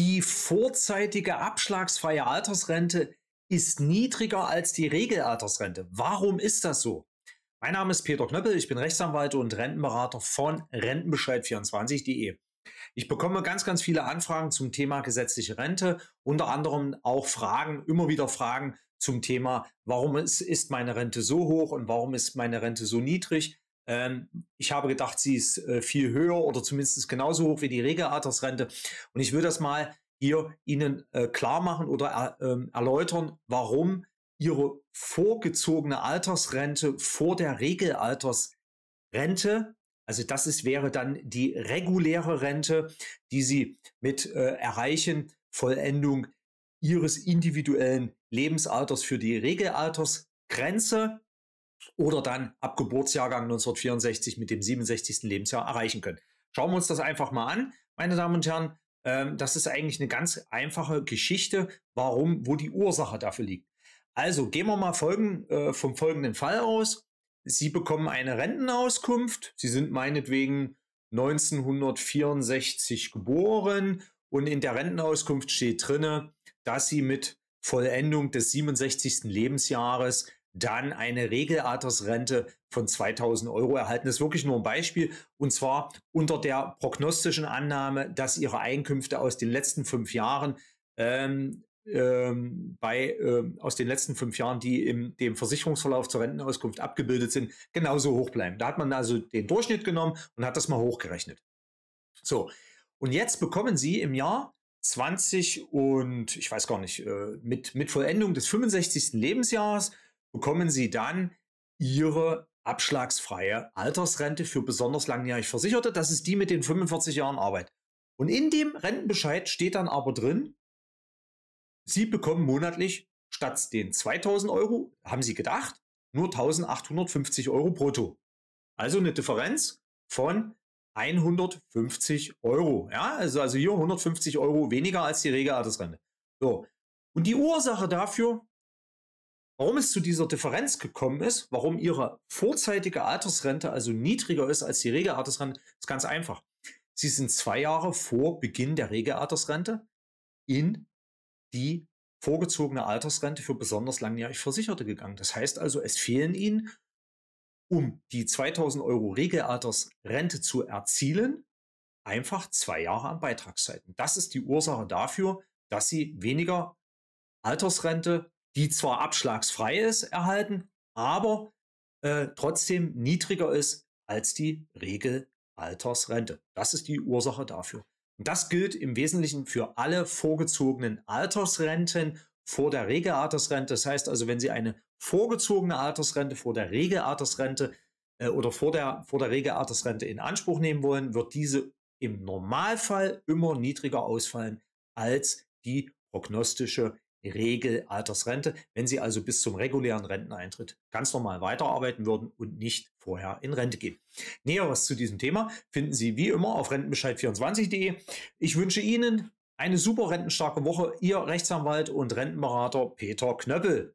Die vorzeitige abschlagsfreie Altersrente ist niedriger als die Regelaltersrente. Warum ist das so? Mein Name ist Peter Knöppel, ich bin Rechtsanwalt und Rentenberater von Rentenbescheid24.de. Ich bekomme ganz, ganz viele Anfragen zum Thema gesetzliche Rente, unter anderem auch Fragen, immer wieder Fragen zum Thema, warum ist, meine Rente so hoch und warum ist meine Rente so niedrig? Ähm, ich habe gedacht, sie ist äh, viel höher oder zumindest genauso hoch wie die Regelaltersrente. Und ich will das mal hier Ihnen äh, klar machen oder äh, ähm, erläutern, warum Ihre vorgezogene Altersrente vor der Regelaltersrente also das ist, wäre dann die reguläre Rente, die Sie mit äh, Erreichen Vollendung Ihres individuellen Lebensalters für die Regelaltersgrenze oder dann ab Geburtsjahrgang 1964 mit dem 67. Lebensjahr erreichen können. Schauen wir uns das einfach mal an, meine Damen und Herren. Ähm, das ist eigentlich eine ganz einfache Geschichte, warum, wo die Ursache dafür liegt. Also gehen wir mal folgen, äh, vom folgenden Fall aus. Sie bekommen eine Rentenauskunft. Sie sind meinetwegen 1964 geboren und in der Rentenauskunft steht drinne, dass Sie mit Vollendung des 67. Lebensjahres dann eine Regelaltersrente von 2000 Euro erhalten. Das ist wirklich nur ein Beispiel. Und zwar unter der prognostischen Annahme, dass ihre Einkünfte aus den letzten fünf Jahren ähm, ähm, bei ähm, aus den letzten fünf Jahren, die im dem Versicherungsverlauf zur Rentenauskunft abgebildet sind, genauso hoch bleiben. Da hat man also den Durchschnitt genommen und hat das mal hochgerechnet. So, und jetzt bekommen Sie im Jahr 20 und ich weiß gar nicht, äh, mit, mit Vollendung des 65. Lebensjahres bekommen Sie dann Ihre abschlagsfreie Altersrente für besonders langjährig Versicherte. Das ist die mit den 45 Jahren Arbeit. Und in dem Rentenbescheid steht dann aber drin, Sie bekommen monatlich statt den 2000 Euro, haben Sie gedacht, nur 1850 Euro brutto. Also eine Differenz von 150 Euro. Ja, also, also hier 150 Euro weniger als die Regelaltersrente. So. Und die Ursache dafür Warum es zu dieser Differenz gekommen ist, warum ihre vorzeitige Altersrente also niedriger ist als die Regelaltersrente, ist ganz einfach. Sie sind zwei Jahre vor Beginn der Regelaltersrente in die vorgezogene Altersrente für besonders langjährig Versicherte gegangen. Das heißt also, es fehlen ihnen, um die 2000 Euro Regelaltersrente zu erzielen, einfach zwei Jahre an Beitragszeiten. Das ist die Ursache dafür, dass sie weniger Altersrente die zwar abschlagsfrei ist, erhalten, aber äh, trotzdem niedriger ist als die Regelaltersrente. Das ist die Ursache dafür. Und das gilt im Wesentlichen für alle vorgezogenen Altersrenten vor der Regelaltersrente. Das heißt also, wenn Sie eine vorgezogene Altersrente vor der Regelaltersrente äh, oder vor der, vor der Regelaltersrente in Anspruch nehmen wollen, wird diese im Normalfall immer niedriger ausfallen als die prognostische Regelaltersrente, wenn sie also bis zum regulären Renteneintritt ganz normal weiterarbeiten würden und nicht vorher in Rente gehen. Näheres zu diesem Thema finden Sie wie immer auf rentenbescheid24.de. Ich wünsche Ihnen eine super rentenstarke Woche. Ihr Rechtsanwalt und Rentenberater Peter Knöppel.